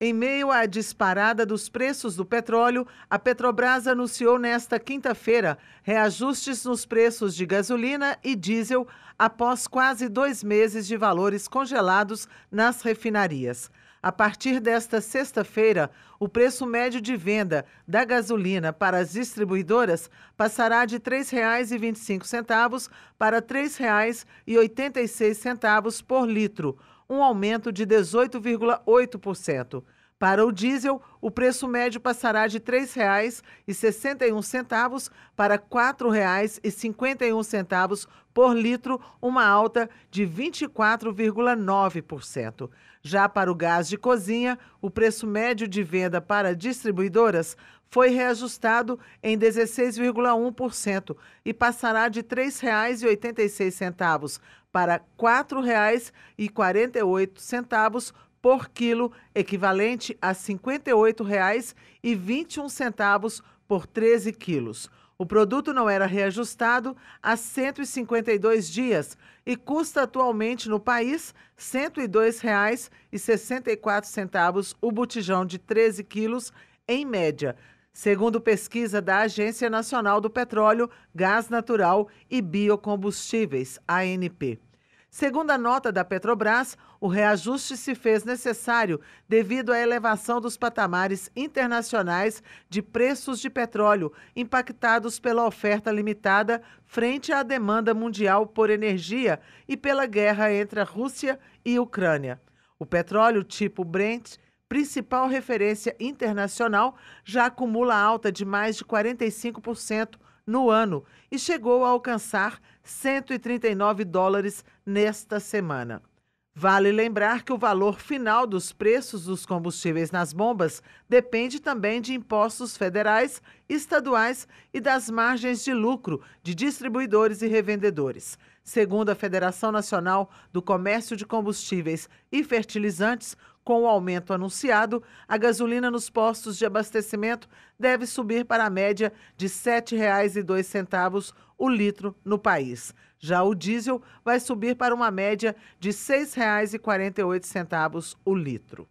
Em meio à disparada dos preços do petróleo, a Petrobras anunciou nesta quinta-feira reajustes nos preços de gasolina e diesel após quase dois meses de valores congelados nas refinarias. A partir desta sexta-feira, o preço médio de venda da gasolina para as distribuidoras passará de R$ 3,25 para R$ 3,86 por litro um aumento de 18,8%. Para o diesel, o preço médio passará de R$ 3,61 para R$ 4,51 por litro, uma alta de 24,9%. Já para o gás de cozinha, o preço médio de venda para distribuidoras foi reajustado em 16,1% e passará de R$ 3,86 para R$ 4,48 por quilo, equivalente a R$ 58,21 por 13 quilos. O produto não era reajustado há 152 dias e custa atualmente no país R$ 102,64 o botijão de 13 quilos, em média, segundo pesquisa da Agência Nacional do Petróleo, Gás Natural e Biocombustíveis, ANP. Segundo a nota da Petrobras, o reajuste se fez necessário devido à elevação dos patamares internacionais de preços de petróleo, impactados pela oferta limitada frente à demanda mundial por energia e pela guerra entre a Rússia e a Ucrânia. O petróleo tipo Brent principal referência internacional, já acumula alta de mais de 45% no ano e chegou a alcançar 139 dólares nesta semana. Vale lembrar que o valor final dos preços dos combustíveis nas bombas depende também de impostos federais, estaduais e das margens de lucro de distribuidores e revendedores. Segundo a Federação Nacional do Comércio de Combustíveis e Fertilizantes, com o aumento anunciado, a gasolina nos postos de abastecimento deve subir para a média de R$ 7,02 o litro no país. Já o diesel vai subir para uma média de R$ 6,48 o litro.